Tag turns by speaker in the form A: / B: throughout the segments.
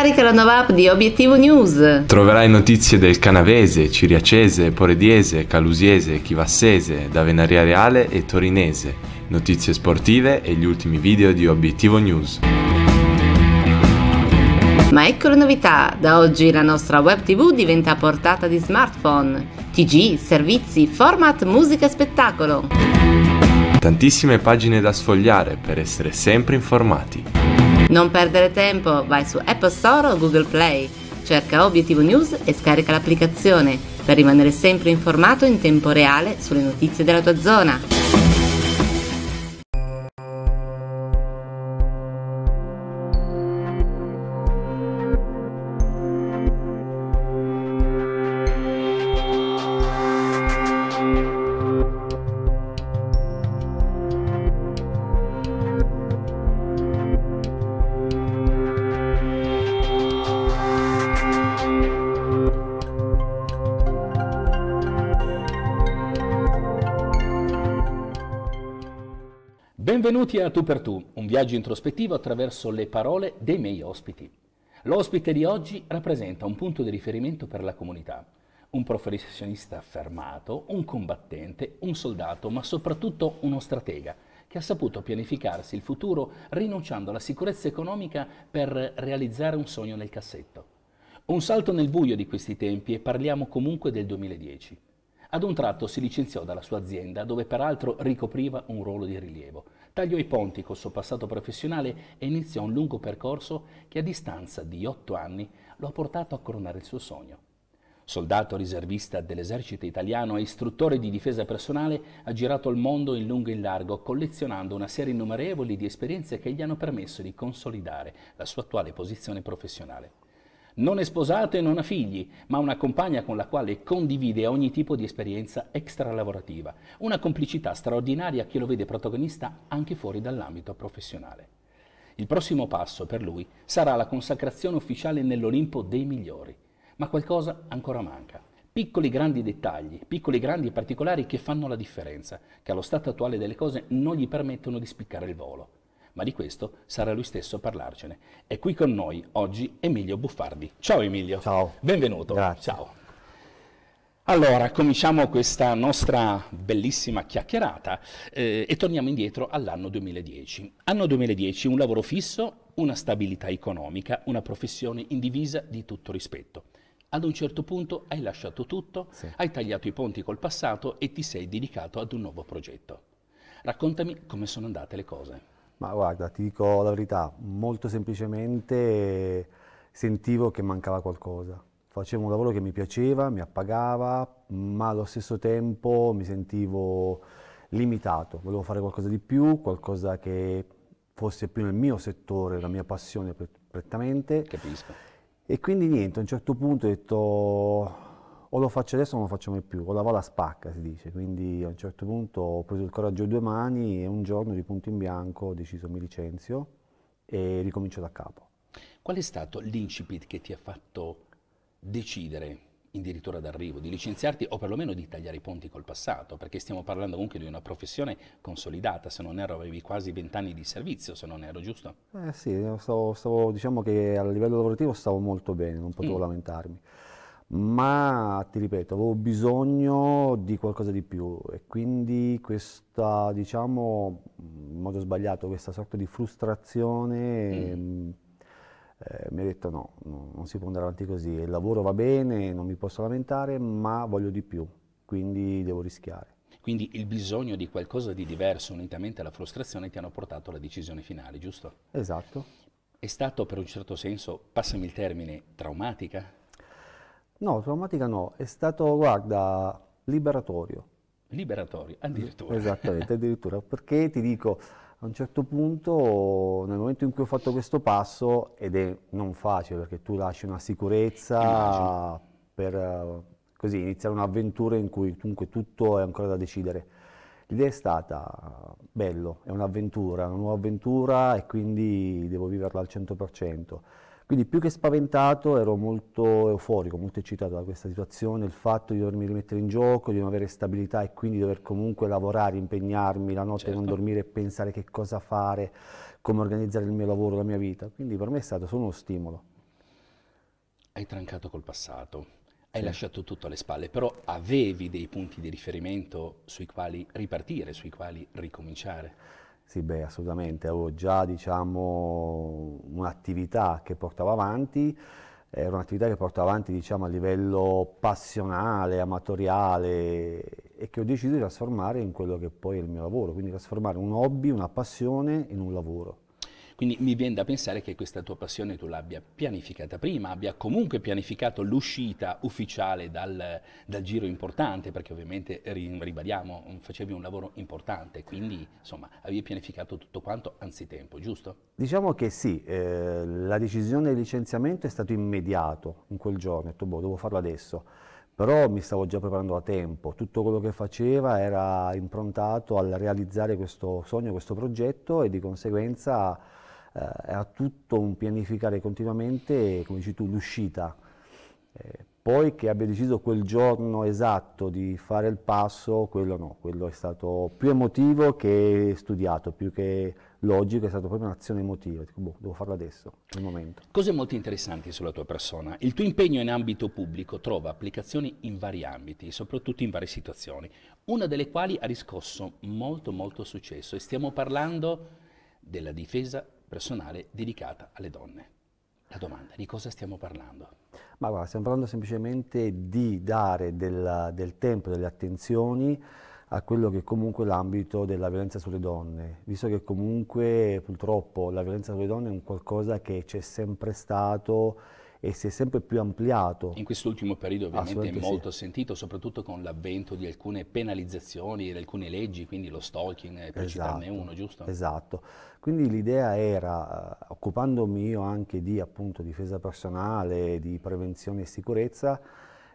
A: Scarica la nuova app di Obiettivo News.
B: Troverai notizie del canavese, ciriacese, porediese, calusiese, chivassese, da Venaria Reale e torinese, notizie sportive e gli ultimi video di Obiettivo News.
A: Ma ecco la novità, da oggi la nostra web tv diventa a portata di smartphone. TG, servizi, format, musica e spettacolo.
B: Tantissime pagine da sfogliare per essere sempre informati.
A: Non perdere tempo, vai su Apple Store o Google Play, cerca Obiettivo News e scarica l'applicazione per rimanere sempre informato in tempo reale sulle notizie della tua zona.
B: Benvenuti a Tu per Tu, un viaggio introspettivo attraverso le parole dei miei ospiti. L'ospite di oggi rappresenta un punto di riferimento per la comunità, un professionista affermato, un combattente, un soldato, ma soprattutto uno stratega che ha saputo pianificarsi il futuro rinunciando alla sicurezza economica per realizzare un sogno nel cassetto. Un salto nel buio di questi tempi e parliamo comunque del 2010. Ad un tratto si licenziò dalla sua azienda, dove peraltro ricopriva un ruolo di rilievo, Tagliò i ponti col suo passato professionale e iniziò un lungo percorso che a distanza di otto anni lo ha portato a coronare il suo sogno. Soldato riservista dell'esercito italiano e istruttore di difesa personale, ha girato il mondo in lungo e in largo, collezionando una serie innumerevoli di esperienze che gli hanno permesso di consolidare la sua attuale posizione professionale. Non è sposato e non ha figli, ma una compagna con la quale condivide ogni tipo di esperienza extralavorativa. Una complicità straordinaria che lo vede protagonista anche fuori dall'ambito professionale. Il prossimo passo per lui sarà la consacrazione ufficiale nell'Olimpo dei migliori, ma qualcosa ancora manca. Piccoli grandi dettagli, piccoli grandi particolari che fanno la differenza, che allo stato attuale delle cose non gli permettono di spiccare il volo ma di questo sarà lui stesso a parlarcene. È qui con noi oggi Emilio Buffardi. Ciao Emilio. Ciao. Benvenuto. Grazie. Ciao. Allora, cominciamo questa nostra bellissima chiacchierata eh, e torniamo indietro all'anno 2010. Anno 2010, un lavoro fisso, una stabilità economica, una professione indivisa di tutto rispetto. Ad un certo punto hai lasciato tutto, sì. hai tagliato i ponti col passato e ti sei dedicato ad un nuovo progetto. Raccontami come sono andate le cose.
C: Ma guarda, ti dico la verità, molto semplicemente sentivo che mancava qualcosa. Facevo un lavoro che mi piaceva, mi appagava, ma allo stesso tempo mi sentivo limitato. Volevo fare qualcosa di più, qualcosa che fosse più nel mio settore, la mia passione prettamente. Capisco. E quindi niente, a un certo punto ho detto o lo faccio adesso o non lo faccio mai più, o la vado alla spacca si dice, quindi a un certo punto ho preso il coraggio a due mani e un giorno di punto in bianco ho deciso mi licenzio e ricomincio da capo.
B: Qual è stato l'incipit che ti ha fatto decidere addirittura d'arrivo, di licenziarti o perlomeno di tagliare i ponti col passato, perché stiamo parlando comunque di una professione consolidata, se non ero avevi quasi vent'anni di servizio, se non ero giusto?
C: Eh sì, stavo, stavo, diciamo che a livello lavorativo stavo molto bene, non potevo mm. lamentarmi ma ti ripeto, avevo bisogno di qualcosa di più e quindi questa, diciamo, mm, in modo sbagliato, questa sorta di frustrazione mm. mm. eh, mi ha detto no, no, non si può andare avanti così, il lavoro va bene, non mi posso lamentare, ma voglio di più, quindi devo rischiare.
B: Quindi il bisogno di qualcosa di diverso unitamente alla frustrazione ti hanno portato alla decisione finale, giusto? Esatto. È stato per un certo senso, passami il termine, traumatica?
C: No, traumatica no, è stato, guarda, liberatorio.
B: Liberatorio, addirittura. Esattamente,
C: addirittura, perché ti dico, a un certo punto, nel momento in cui ho fatto questo passo, ed è non facile perché tu lasci una sicurezza Immagino. per eh, così iniziare un'avventura in cui comunque tutto è ancora da decidere. L'idea è stata, bello, è un'avventura, una nuova avventura e quindi devo viverla al 100%. Quindi più che spaventato ero molto euforico, molto eccitato da questa situazione, il fatto di dovermi rimettere in gioco, di non avere stabilità e quindi dover comunque lavorare, impegnarmi la notte, certo. non dormire e pensare che cosa fare, come organizzare il mio lavoro, la mia vita. Quindi per me è stato solo uno stimolo.
B: Hai trancato col passato, hai sì. lasciato tutto alle spalle, però avevi dei punti di riferimento sui quali ripartire, sui quali ricominciare.
C: Sì, beh, assolutamente, avevo già diciamo, un'attività che portavo avanti, era un'attività che portavo avanti diciamo, a livello passionale, amatoriale e che ho deciso di trasformare in quello che poi è il mio lavoro, quindi trasformare un hobby, una passione in un lavoro.
B: Quindi mi viene da pensare che questa tua passione tu l'abbia pianificata prima, abbia comunque pianificato l'uscita ufficiale dal, dal giro importante, perché ovviamente ribadiamo, facevi un lavoro importante, quindi insomma avevi pianificato tutto quanto anzitempo, giusto?
C: Diciamo che sì, eh, la decisione di licenziamento è stata immediata in quel giorno, ho detto boh, devo farlo adesso però mi stavo già preparando a tempo, tutto quello che faceva era improntato al realizzare questo sogno, questo progetto e di conseguenza eh, era tutto un pianificare continuamente, come dici tu, l'uscita. Eh, poi che abbia deciso quel giorno esatto di fare il passo, quello no, quello è stato più emotivo che studiato, più che logico, è stata proprio un'azione emotiva, dico, boh, devo farlo adesso, nel momento.
B: Cose molto interessanti sulla tua persona. Il tuo impegno in ambito pubblico trova applicazioni in vari ambiti, soprattutto in varie situazioni, una delle quali ha riscosso molto molto successo e stiamo parlando della difesa personale dedicata alle donne. La domanda, di cosa stiamo parlando?
C: Ma guarda, stiamo parlando semplicemente di dare del, del tempo, delle attenzioni a quello che è comunque l'ambito della violenza sulle donne, visto che comunque purtroppo la violenza sulle donne è un qualcosa che c'è sempre stato e si è sempre più ampliato.
B: In quest'ultimo periodo ovviamente è molto sì. sentito, soprattutto con l'avvento di alcune penalizzazioni, di alcune leggi, quindi lo stalking, per esatto, citarne uno, giusto?
C: Esatto. Quindi l'idea era, eh, occupandomi io anche di appunto, difesa personale, di prevenzione e sicurezza,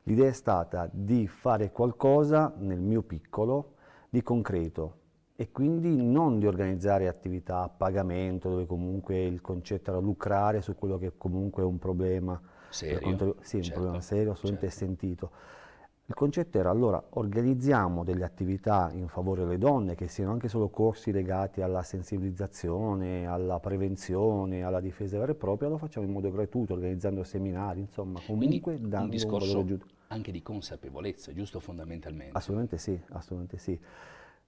C: l'idea è stata di fare qualcosa nel mio piccolo di concreto, e quindi non di organizzare attività a pagamento dove comunque il concetto era lucrare su quello che comunque è un problema serio, quanto, sì, certo, un problema serio, assolutamente certo. sentito. Il concetto era allora organizziamo delle attività in favore delle donne, che siano anche solo corsi legati alla sensibilizzazione, alla prevenzione, alla difesa vera e propria, lo facciamo in modo gratuito, organizzando seminari, insomma, comunque Quindi, dando un discorso un
B: anche di consapevolezza, giusto fondamentalmente?
C: Assolutamente sì, assolutamente sì.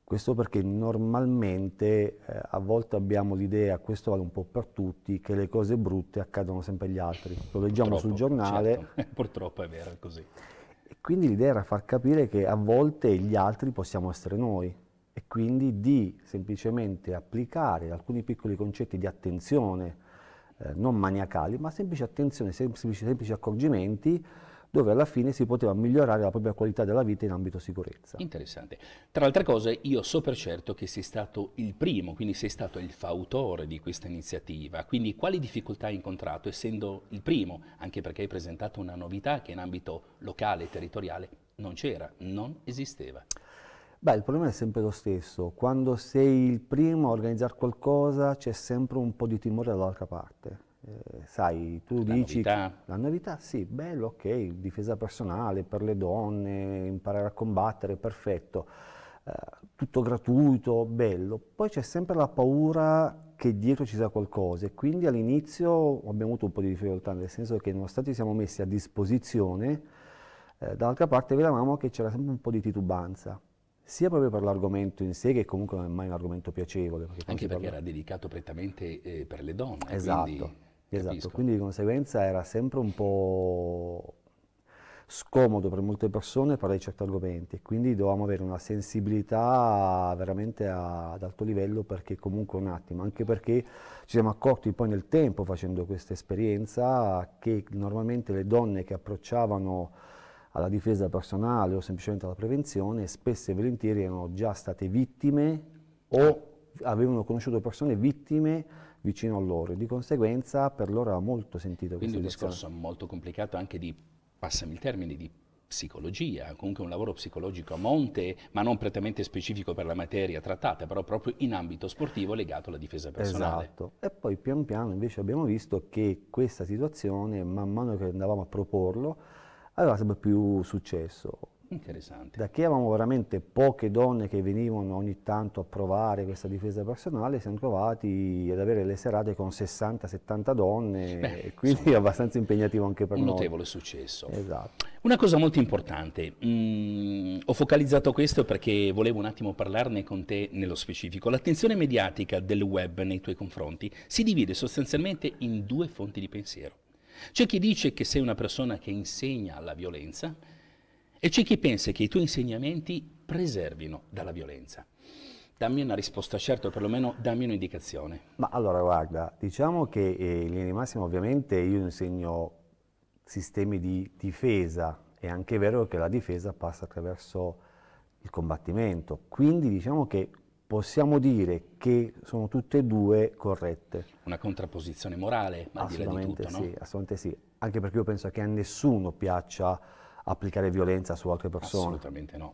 C: Questo perché normalmente eh, a volte abbiamo l'idea, questo vale un po' per tutti, che le cose brutte accadono sempre agli altri. Lo leggiamo purtroppo, sul giornale.
B: Certo. Purtroppo è vero, è così.
C: E quindi l'idea era far capire che a volte gli altri possiamo essere noi e quindi di semplicemente applicare alcuni piccoli concetti di attenzione, eh, non maniacali, ma semplice attenzione, semplici, semplici accorgimenti, dove alla fine si poteva migliorare la propria qualità della vita in ambito sicurezza. Interessante.
B: Tra altre cose, io so per certo che sei stato il primo, quindi sei stato il fautore di questa iniziativa, quindi quali difficoltà hai incontrato essendo il primo, anche perché hai presentato una novità che in ambito locale e territoriale non c'era, non esisteva?
C: Beh, il problema è sempre lo stesso, quando sei il primo a organizzare qualcosa c'è sempre un po' di timore dall'altra parte, eh, sai, tu la dici novità. la novità, sì, bello, ok, difesa personale per le donne, imparare a combattere, perfetto, eh, tutto gratuito, bello. Poi c'è sempre la paura che dietro ci sia qualcosa e quindi all'inizio abbiamo avuto un po' di difficoltà, nel senso che nonostante siamo messi a disposizione, eh, dall'altra parte vedevamo che c'era sempre un po' di titubanza sia proprio per l'argomento in sé, che comunque non è mai un argomento piacevole. Perché
B: Anche perché parla... era dedicato prettamente eh, per le donne. Esatto.
C: Esatto, Capisco. quindi di conseguenza era sempre un po' scomodo per molte persone parlare di certi argomenti quindi dovevamo avere una sensibilità veramente a, ad alto livello perché comunque un attimo, anche perché ci siamo accorti poi nel tempo facendo questa esperienza che normalmente le donne che approcciavano alla difesa personale o semplicemente alla prevenzione spesso e volentieri erano già state vittime o avevano conosciuto persone vittime vicino a loro e di conseguenza per loro era molto sentito questo Quindi un discorso
B: molto complicato anche di, passami il termine, di psicologia, comunque un lavoro psicologico a monte, ma non prettamente specifico per la materia trattata, però proprio in ambito sportivo legato alla difesa personale.
C: Esatto. E poi pian piano invece abbiamo visto che questa situazione, man mano che andavamo a proporlo, aveva sempre più successo.
B: Interessante.
C: Da che avevamo veramente poche donne che venivano ogni tanto a provare questa difesa personale, siamo trovati ad avere le serate con 60-70 donne, Beh, e quindi insomma, abbastanza impegnativo anche per un noi. Un notevole
B: successo. Esatto. Una cosa molto importante, mh, mm, ho focalizzato questo perché volevo un attimo parlarne con te nello specifico. L'attenzione mediatica del web nei tuoi confronti si divide sostanzialmente in due fonti di pensiero. C'è chi dice che sei una persona che insegna alla violenza, e c'è chi pensa che i tuoi insegnamenti preservino dalla violenza. Dammi una risposta certa, o perlomeno dammi un'indicazione.
C: Ma allora guarda, diciamo che eh, in linea di massima ovviamente io insegno sistemi di difesa, è anche vero che la difesa passa attraverso il combattimento, quindi diciamo che possiamo dire che sono tutte e due corrette.
B: Una contrapposizione morale, ma al di là di sì,
C: Assolutamente sì, anche perché io penso che a nessuno piaccia applicare violenza su altre persone. Assolutamente no.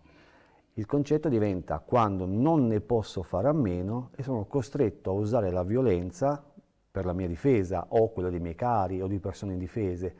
C: Il concetto diventa quando non ne posso fare a meno e sono costretto a usare la violenza per la mia difesa o quella dei miei cari o di persone indifese.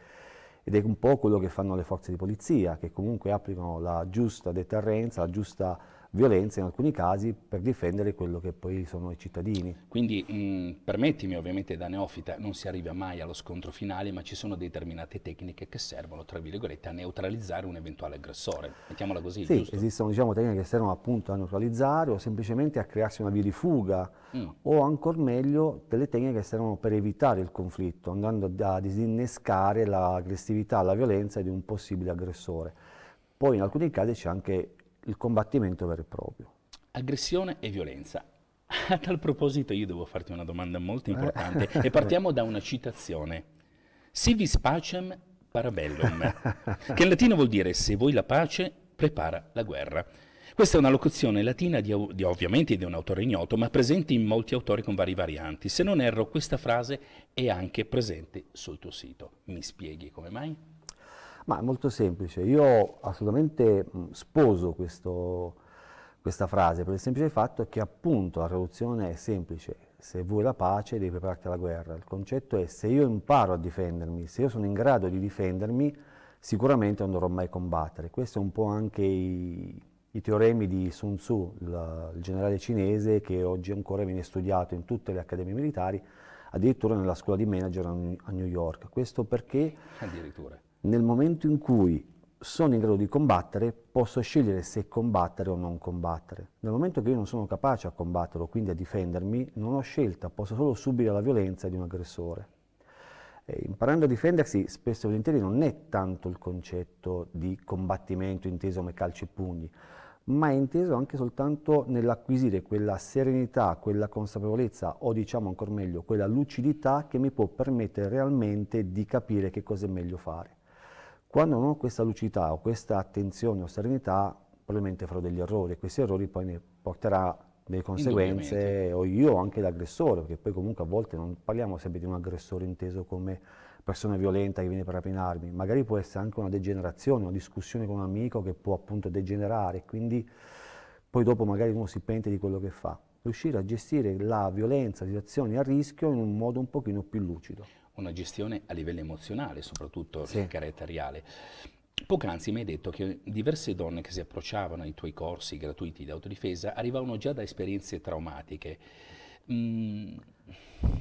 C: Ed è un po' quello che fanno le forze di polizia, che comunque applicano la giusta deterrenza, la giusta violenza in alcuni casi per difendere quello che poi sono i cittadini.
B: Quindi mh, mm, permettimi ovviamente da neofita, non si arriva mai allo scontro finale, ma ci sono determinate tecniche che servono, tra virgolette, a neutralizzare un eventuale aggressore, mettiamola così, Sì, giusto?
C: esistono diciamo, tecniche che servono appunto a neutralizzare o semplicemente a crearsi una via di fuga mm. o ancora meglio delle tecniche che servono per evitare il conflitto, andando a disinnescare l'aggressività, la violenza di un possibile aggressore. Poi in alcuni casi c'è anche il combattimento vero e proprio.
B: Aggressione e violenza. A tal proposito io devo farti una domanda molto eh. importante e partiamo da una citazione. Sivis pacem parabellum, che in latino vuol dire se vuoi la pace, prepara la guerra. Questa è una locuzione latina di, di, ovviamente di un autore ignoto, ma presente in molti autori con varie varianti. Se non erro, questa frase è anche presente sul tuo sito. Mi spieghi come mai?
C: Ma è molto semplice, io assolutamente sposo questo, questa frase per il semplice fatto che appunto la rivoluzione è semplice, se vuoi la pace devi prepararti alla guerra, il concetto è se io imparo a difendermi, se io sono in grado di difendermi sicuramente non dovrò mai combattere, questo è un po' anche i, i teoremi di Sun Tzu, la, il generale cinese che oggi ancora viene studiato in tutte le accademie militari, addirittura nella scuola di manager a New York, questo perché... Addirittura nel momento in cui sono in grado di combattere, posso scegliere se combattere o non combattere. Nel momento che io non sono capace a combattere quindi a difendermi, non ho scelta, posso solo subire la violenza di un aggressore. E imparando a difendersi, spesso e volentieri non è tanto il concetto di combattimento inteso come calci e pugni, ma è inteso anche soltanto nell'acquisire quella serenità, quella consapevolezza o diciamo ancora meglio quella lucidità che mi può permettere realmente di capire che cosa è meglio fare. Quando non ho questa lucidità o questa attenzione o serenità, probabilmente farò degli errori e questi errori poi ne porterà delle conseguenze o io o anche l'aggressore, perché poi comunque a volte non parliamo sempre di un aggressore inteso come persona violenta che viene per rapinarmi, magari può essere anche una degenerazione, una discussione con un amico che può appunto degenerare, quindi poi dopo magari uno si pente di quello che fa. Riuscire a gestire la violenza, situazioni a rischio in un modo un pochino più lucido
B: una gestione a livello emozionale, soprattutto sì. caratteriale. Poc'anzi mi hai detto che diverse donne che si approcciavano ai tuoi corsi gratuiti di autodifesa arrivavano già da esperienze traumatiche. Mm,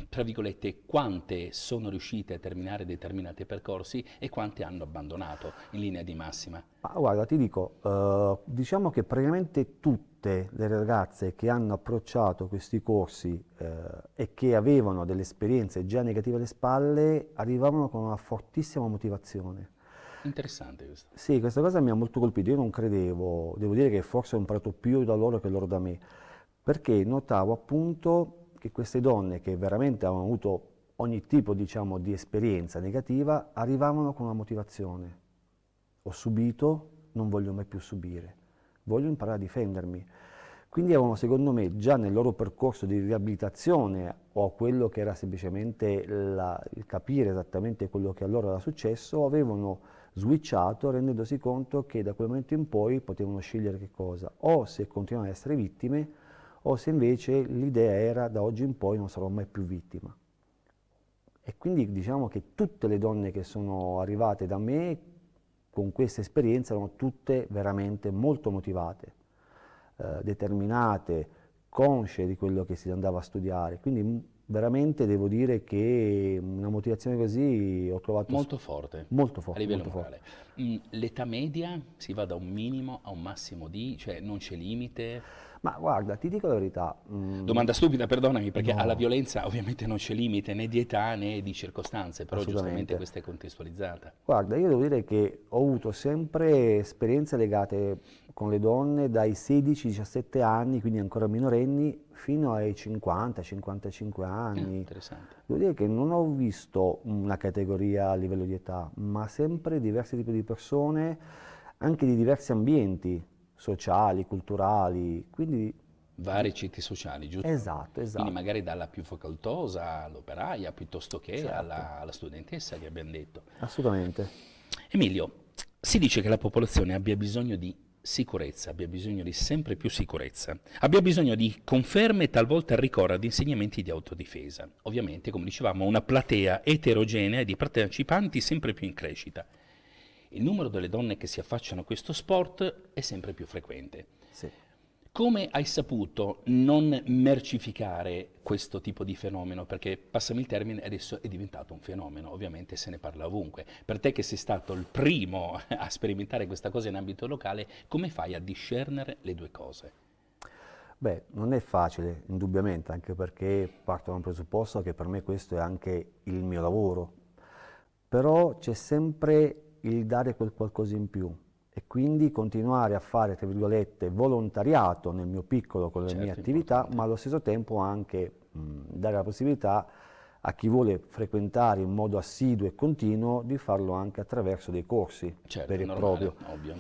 B: tra virgolette, quante sono riuscite a terminare determinati percorsi e quante hanno abbandonato in linea di massima?
C: Ma guarda, ti dico, eh, diciamo che praticamente tutte le ragazze che hanno approcciato questi corsi eh, e che avevano delle esperienze già negative alle spalle arrivavano con una fortissima motivazione.
B: Interessante questo.
C: Sì, questa cosa mi ha molto colpito, io non credevo, devo dire che forse ho imparato più da loro che loro da me, perché notavo appunto che queste donne che veramente avevano avuto ogni tipo diciamo, di esperienza negativa arrivavano con una motivazione. Ho subito, non voglio mai più subire, voglio imparare a difendermi. Quindi avevano, secondo me, già nel loro percorso di riabilitazione o quello che era semplicemente la, il capire esattamente quello che a loro era successo, avevano switchato rendendosi conto che da quel momento in poi potevano scegliere che cosa, o se continuavano ad essere vittime o se invece l'idea era da oggi in poi non sarò mai più vittima. E quindi diciamo che tutte le donne che sono arrivate da me con questa esperienza erano tutte veramente molto motivate, eh, determinate, consce di quello che si andava a studiare. Quindi mm, veramente devo dire che una motivazione così ho trovato... Molto forte. Molto forte. A livello morale.
B: Mm, l'età media si va da un minimo a un massimo di, cioè non c'è limite? Ma guarda, ti dico la verità. Mh... Mm. Domanda stupida, perdonami, perché no. alla violenza ovviamente non c'è limite né di età né di circostanze, però giustamente questa è contestualizzata.
C: Guarda, io devo dire che ho avuto sempre esperienze legate con le donne dai 16-17 anni, quindi ancora minorenni, fino ai 50-55 anni. Eh, interessante. Devo dire che non ho visto una categoria a livello di età, ma sempre diversi tipi di persone, anche di diversi ambienti sociali, culturali, quindi...
B: Vari ceti sociali, giusto? Esatto, esatto. Quindi magari dalla più facoltosa all'operaia, piuttosto che certo. alla, alla studentessa gli abbiamo detto. Assolutamente. Emilio, si dice che la popolazione abbia bisogno di sicurezza, abbia bisogno di sempre più sicurezza, abbia bisogno di conferme e talvolta ricorre ad insegnamenti di autodifesa. Ovviamente, come dicevamo, una platea eterogenea di partecipanti sempre più in crescita il numero delle donne che si affacciano a questo sport è sempre più frequente. Sì. Come hai saputo non mercificare questo tipo di fenomeno? Perché, passami il termine, adesso è diventato un fenomeno, ovviamente se ne parla ovunque. Per te che sei stato il primo a sperimentare questa cosa in ambito locale, come fai a discernere le due cose?
C: Beh, non è facile, indubbiamente, anche perché parto da un presupposto che per me questo è anche il mio lavoro. Però c'è sempre il dare quel qualcosa in più e quindi continuare a fare, tra virgolette, volontariato nel mio piccolo con le certo, mie attività, importante. ma allo stesso tempo anche mh, dare la possibilità a chi vuole frequentare in modo assiduo e continuo di farlo anche attraverso dei corsi certo, per il normale, proprio. Ovvio.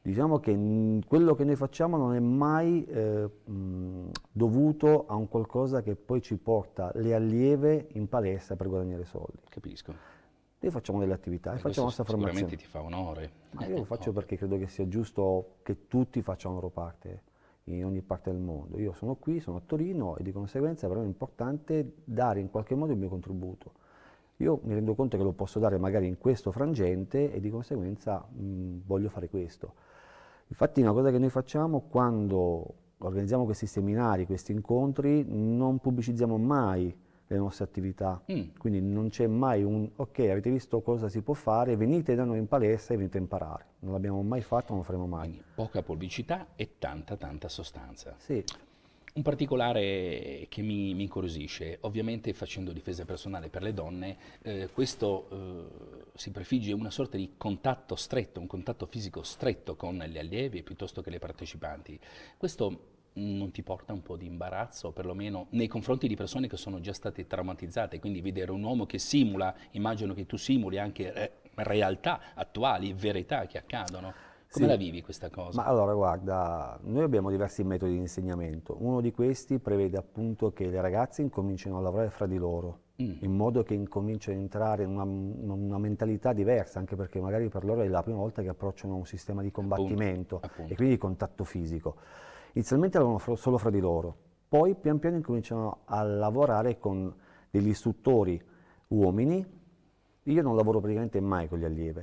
C: Diciamo che quello che noi facciamo non è mai eh, mh, dovuto a un qualcosa che poi ci porta le allieve in palestra per guadagnare soldi. Capisco noi facciamo delle attività e eh, facciamo la nostra formazione. Sicuramente ti
B: fa onore.
C: Ma io lo ecco. faccio perché credo che sia giusto che tutti facciano la loro parte in ogni parte del mondo. Io sono qui, sono a Torino e di conseguenza per me è importante dare in qualche modo il mio contributo. Io mi rendo conto che lo posso dare magari in questo frangente e di conseguenza mh, voglio fare questo. Infatti una cosa che noi facciamo quando organizziamo questi seminari, questi incontri, non pubblicizziamo mai le nostre attività. Mm. Quindi non c'è mai un ok, avete visto cosa si può fare, venite da noi in palestra e venite a imparare. Non l'abbiamo mai fatto, non lo faremo mai. Quindi
B: poca pubblicità e tanta tanta sostanza. Sì. Un particolare che mi, mi incuriosisce, ovviamente facendo difesa personale per le donne, eh, questo eh, si prefigge una sorta di contatto stretto, un contatto fisico stretto con gli allievi piuttosto che le partecipanti. Questo non ti porta un po' di imbarazzo, perlomeno nei confronti di persone che sono già state traumatizzate, quindi vedere un uomo che simula, immagino che tu simuli anche re realtà attuali, verità che accadono. Come sì. la vivi questa cosa? Ma
C: allora guarda, noi abbiamo diversi metodi di insegnamento. Uno di questi prevede appunto che le ragazze incominciano a lavorare fra di loro, mm. in modo che incominciano ad entrare in una, una, mentalità diversa, anche perché magari per loro è la prima volta che approcciano un sistema di combattimento appunto, appunto. e quindi di contatto fisico. Inizialmente erano solo fra di loro, poi pian piano incominciano a lavorare con degli istruttori uomini. Io non lavoro praticamente mai con gli allievi,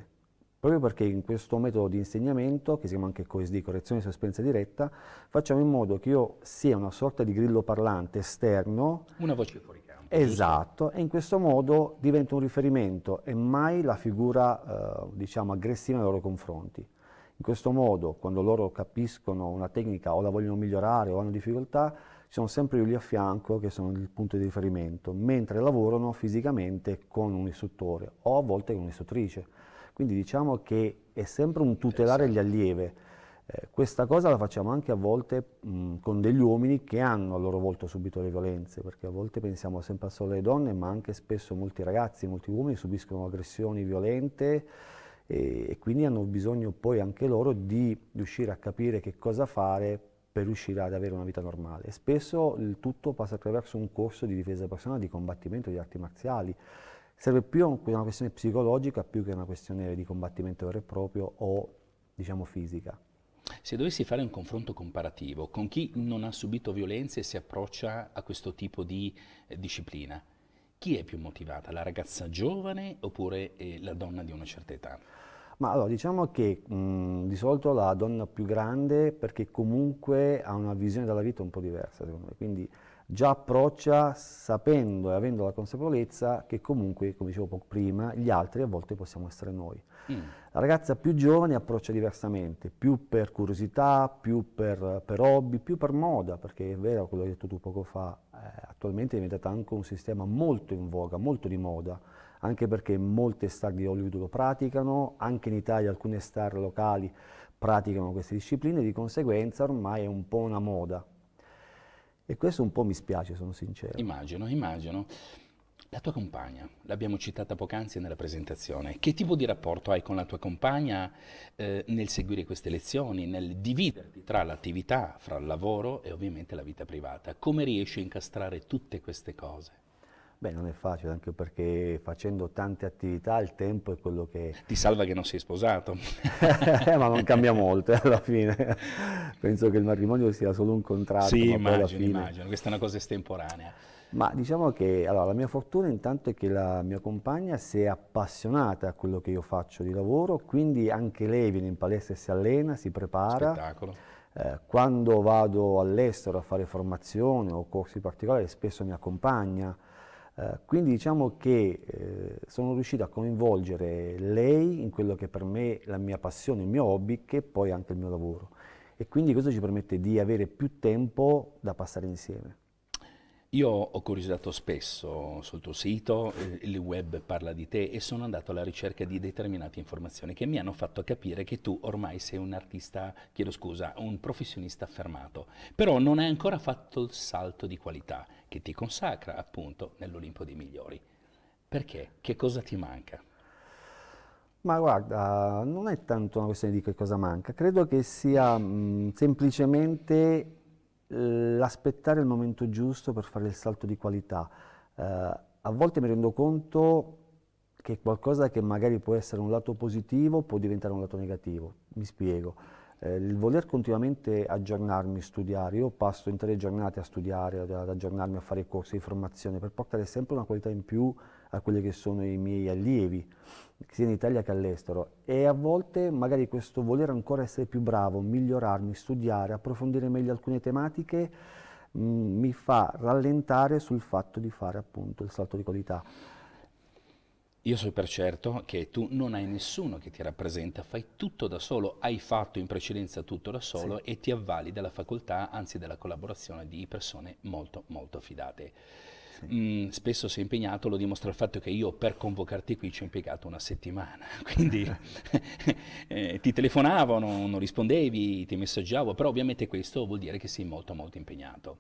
C: proprio perché in questo metodo di insegnamento, che si chiama anche COSD, correzione e sospensione diretta, facciamo in modo che io sia una sorta di grillo parlante esterno.
B: Una voce fuori
C: campo. Esatto, e in questo modo divento un riferimento e mai la figura, eh, diciamo, aggressiva nei loro confronti. In questo modo, quando loro capiscono una tecnica o la vogliono migliorare o hanno difficoltà, ci sono sempre io lì a fianco che sono il punto di riferimento, mentre lavorano fisicamente con un istruttore o a volte con un'istruttrice. Quindi diciamo che è sempre un tutelare gli allievi. Eh, questa cosa la facciamo anche a volte mh, con degli uomini che hanno a loro volta subito le violenze, perché a volte pensiamo sempre solo alle donne, ma anche spesso molti ragazzi, molti uomini subiscono aggressioni violente e, e quindi hanno bisogno poi anche loro di riuscire a capire che cosa fare per riuscire ad avere una vita normale. spesso il tutto passa attraverso un corso di difesa personale, di combattimento, di arti marziali. Serve più una questione psicologica più che una questione di combattimento vero e proprio o diciamo fisica.
B: Se dovessi fare un confronto comparativo con chi non ha subito violenze e si approccia a questo tipo di eh, disciplina, chi è più motivata, la ragazza giovane oppure eh, la donna di una certa età?
C: Ma allora diciamo che mh, mm, di solito la donna più grande perché comunque ha una visione della vita un po' diversa secondo me, quindi già approccia sapendo e avendo la consapevolezza che comunque, come dicevo poco prima, gli altri a volte possiamo essere noi. Mm. La ragazza più giovane approccia diversamente, più per curiosità, più per, per, hobby, più per moda, perché è vero quello che hai detto tu poco fa, eh, attualmente è diventato anche un sistema molto in voga, molto di moda, anche perché molte star di Hollywood lo praticano, anche in Italia alcune star locali praticano queste discipline, di conseguenza ormai è un po' una moda e questo un po' mi spiace,
B: sono sincero. Immagino, immagino. La tua compagna, l'abbiamo citata poc'anzi nella presentazione, che tipo di rapporto hai con la tua compagna eh, nel seguire queste lezioni, nel dividerti tra l'attività, fra il lavoro e ovviamente la vita privata? Come riesci a incastrare tutte queste cose?
C: Beh, non è facile, anche perché facendo tante attività
B: il tempo è quello che... Ti salva che non sei sposato.
C: Eh, ma non cambia molto eh, alla fine. Penso che il matrimonio sia solo un contratto. Sì, immagino, fine... immagino,
B: questa è una cosa estemporanea.
C: Ma diciamo che allora, la mia fortuna intanto è che la mia compagna si è appassionata a quello che io faccio di lavoro, quindi anche lei viene in palestra e si allena, si prepara. Spettacolo. Eh, quando vado all'estero a fare formazione o corsi particolari spesso mi accompagna eh, quindi diciamo che eh, sono riuscito a coinvolgere lei in quello che per me è la mia passione, il mio hobby, che è poi anche il mio lavoro. E quindi questo ci permette di avere più tempo da passare insieme.
B: Io ho curiosato spesso sul tuo sito, eh, il web parla di te e sono andato alla ricerca di determinate informazioni che mi hanno fatto capire che tu ormai sei un artista, chiedo scusa, un professionista affermato, però non hai ancora fatto il salto di qualità che ti consacra appunto nell'Olimpo dei migliori. Perché? Che cosa ti manca?
C: Ma guarda, non è tanto una questione di che cosa manca, credo che sia mh, mm, semplicemente eh, l'aspettare il momento giusto per fare il salto di qualità. Eh, a volte mi rendo conto che qualcosa che magari può essere un lato positivo può diventare un lato negativo, mi spiego. Eh, il voler continuamente aggiornarmi, studiare, io passo intere giornate a studiare, ad, aggiornarmi, a fare corsi di formazione per portare sempre una qualità in più a quelli che sono i miei allievi, sia in Italia che all'estero. E a volte magari questo voler ancora essere più bravo, migliorarmi, studiare, approfondire meglio alcune tematiche, mh, mm, mi fa rallentare sul fatto di fare appunto il salto di qualità.
B: Io so per certo che tu non hai nessuno che ti rappresenta, fai tutto da solo, hai fatto in precedenza tutto da solo sì. e ti avvali della facoltà, anzi della collaborazione di persone molto molto fidate. Sì. Mm, spesso sei impegnato, lo dimostra il fatto che io per convocarti qui ci ho impiegato una settimana, quindi eh, ti telefonavo, non, non rispondevi, ti messaggiavo, però ovviamente questo vuol dire che sei molto molto impegnato.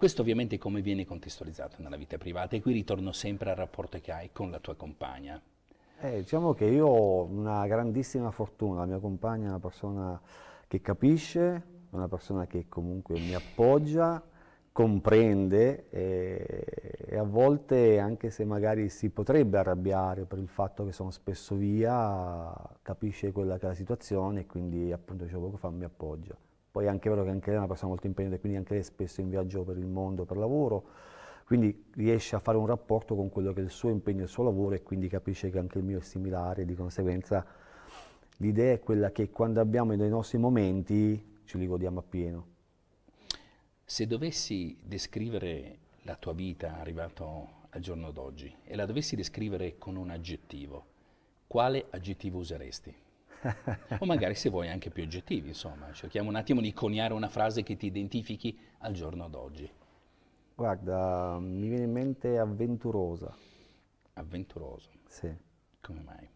B: Questo ovviamente è come viene contestualizzato nella vita privata e qui ritorno sempre al rapporto che hai con la tua compagna.
C: Eh, diciamo che io ho una grandissima fortuna, la mia compagna è una persona che capisce, una persona che comunque mi appoggia, comprende e, e, a volte, anche se magari si potrebbe arrabbiare per il fatto che sono spesso via, capisce quella che è la situazione e quindi appunto dicevo poco fa mi appoggia. Poi è anche vero che anche lei è una persona molto impegnata, quindi anche lei è spesso in viaggio per il mondo, per lavoro, quindi riesce a fare un rapporto con quello che è il suo impegno e il suo lavoro e quindi capisce che anche il mio è similare e di conseguenza l'idea è quella che quando abbiamo i nostri momenti ce li godiamo appieno.
B: Se dovessi descrivere la tua vita arrivato al giorno d'oggi e la dovessi descrivere con un aggettivo, quale aggettivo useresti? o magari se vuoi anche più oggettivi, insomma, cerchiamo un attimo di coniare una frase che ti identifichi al giorno d'oggi.
C: Guarda, mi viene in mente avventurosa.
B: Avventuroso? Sì. Come
A: mai?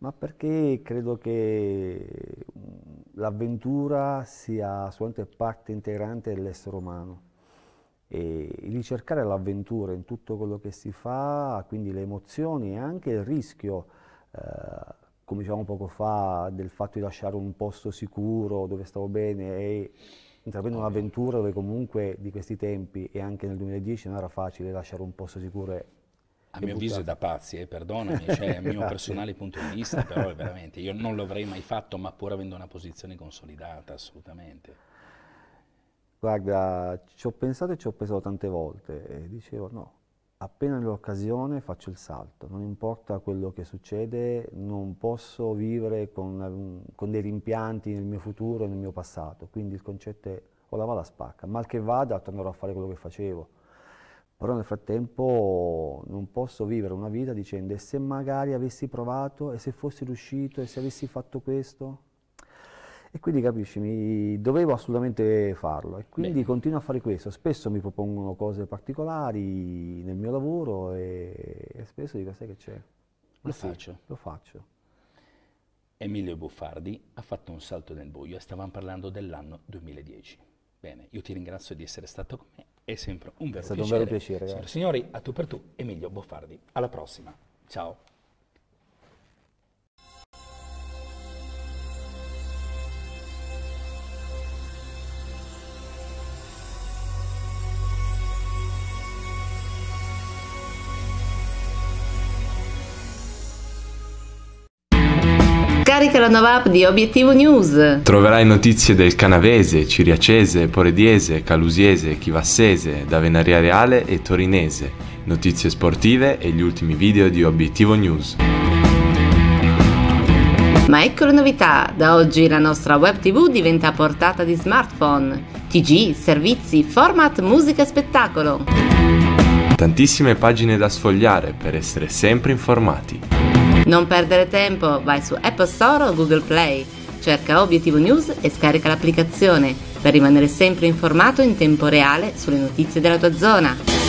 C: Ma perché credo che l'avventura sia assolutamente parte integrante dell'essere umano e ricercare l'avventura in tutto quello che si fa, quindi le emozioni e anche il rischio eh, come dicevamo poco fa, del fatto di lasciare un posto sicuro dove stavo bene e intraprendere un'avventura dove comunque di questi tempi e anche nel 2010 non era facile lasciare un posto sicuro e
B: a mio avviso è da pazzi, eh, perdonami, cioè a mio personale punto di vista, però veramente io non l'avrei mai fatto, ma pur avendo una posizione consolidata, assolutamente.
C: Guarda, ci ho pensato e ci ho pensato tante volte e dicevo no, appena l'occasione faccio il salto, non importa quello che succede, non posso vivere con, mm, con, dei rimpianti nel mio futuro e nel mio passato, quindi il concetto è o la va vada spacca, mal che vada tornerò a fare quello che facevo, però nel frattempo non posso vivere una vita dicendo e se magari avessi provato e se fossi riuscito e se avessi fatto questo, e quindi capisci, mi, dovevo assolutamente farlo e quindi Bene. continuo a fare questo. Spesso mi propongono cose particolari nel mio lavoro e, e spesso dico, sai che c'è? Lo
B: sì, faccio. Lo faccio. Emilio Buffardi ha fatto un salto nel buio e stavamo parlando dell'anno 2010. Bene, io ti ringrazio di essere stato con me, è sempre un vero è stato piacere. Un vero piacere signori, a tu per tu, Emilio Buffardi. Alla prossima, ciao.
A: Scarica la nuova app di Obiettivo News. Troverai
B: notizie del canavese, ciriacese, porediese, calusiese, chivassese, da Venaria Reale e torinese, notizie sportive e gli ultimi video di Obiettivo News.
A: Ma ecco la novità, da oggi la nostra web tv diventa a portata di smartphone. TG, servizi, format, musica e spettacolo.
B: Tantissime pagine da sfogliare per essere sempre informati.
A: Non perdere tempo, vai su Apple Store o Google Play, cerca Obiettivo News e scarica l'applicazione per rimanere sempre informato in tempo reale sulle notizie della tua zona.